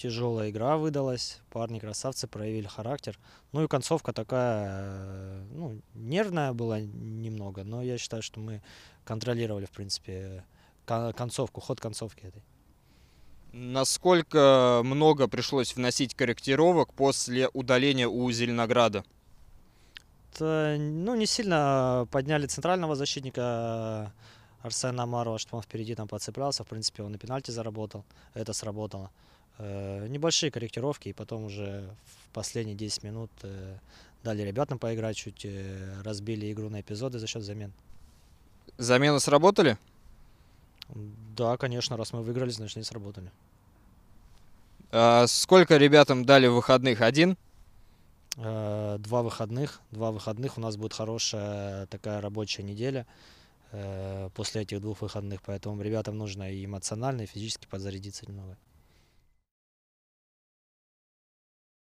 тяжелая игра выдалась, парни-красавцы проявили характер. Ну и концовка такая, э, ну, нервная была немного, но я считаю, что мы контролировали, в принципе, концовку, ход концовки этой. Насколько много пришлось вносить корректировок после удаления у Зеленограда? Это, ну, не сильно подняли центрального защитника э, Арсена Амарова, чтобы он впереди там подцеплялся. В принципе, он и пенальти заработал, это сработало. Э, небольшие корректировки, и потом уже в последние 10 минут э, дали ребятам поиграть, чуть э, разбили игру на эпизоды за счет замен. Замены сработали? Да, конечно, раз мы выиграли, значит, они сработали. А сколько ребятам дали выходных? Один? Э, два выходных. Два выходных. У нас будет хорошая такая рабочая неделя э, после этих двух выходных. Поэтому ребятам нужно и эмоционально, и физически подзарядиться немного.